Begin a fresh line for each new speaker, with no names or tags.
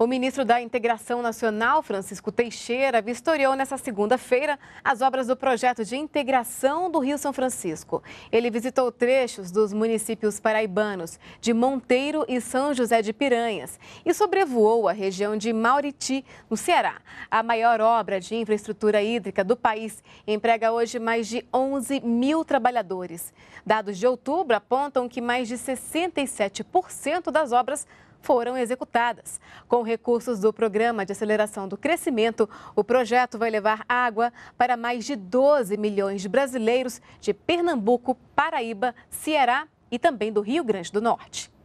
O ministro da Integração Nacional, Francisco Teixeira, vistoriou nesta segunda-feira as obras do projeto de integração do Rio São Francisco. Ele visitou trechos dos municípios paraibanos de Monteiro e São José de Piranhas e sobrevoou a região de Mauriti, no Ceará. A maior obra de infraestrutura hídrica do país emprega hoje mais de 11 mil trabalhadores. Dados de outubro apontam que mais de 67% das obras foram executadas. Com recursos do Programa de Aceleração do Crescimento, o projeto vai levar água para mais de 12 milhões de brasileiros de Pernambuco, Paraíba, Ceará e também do Rio Grande do Norte.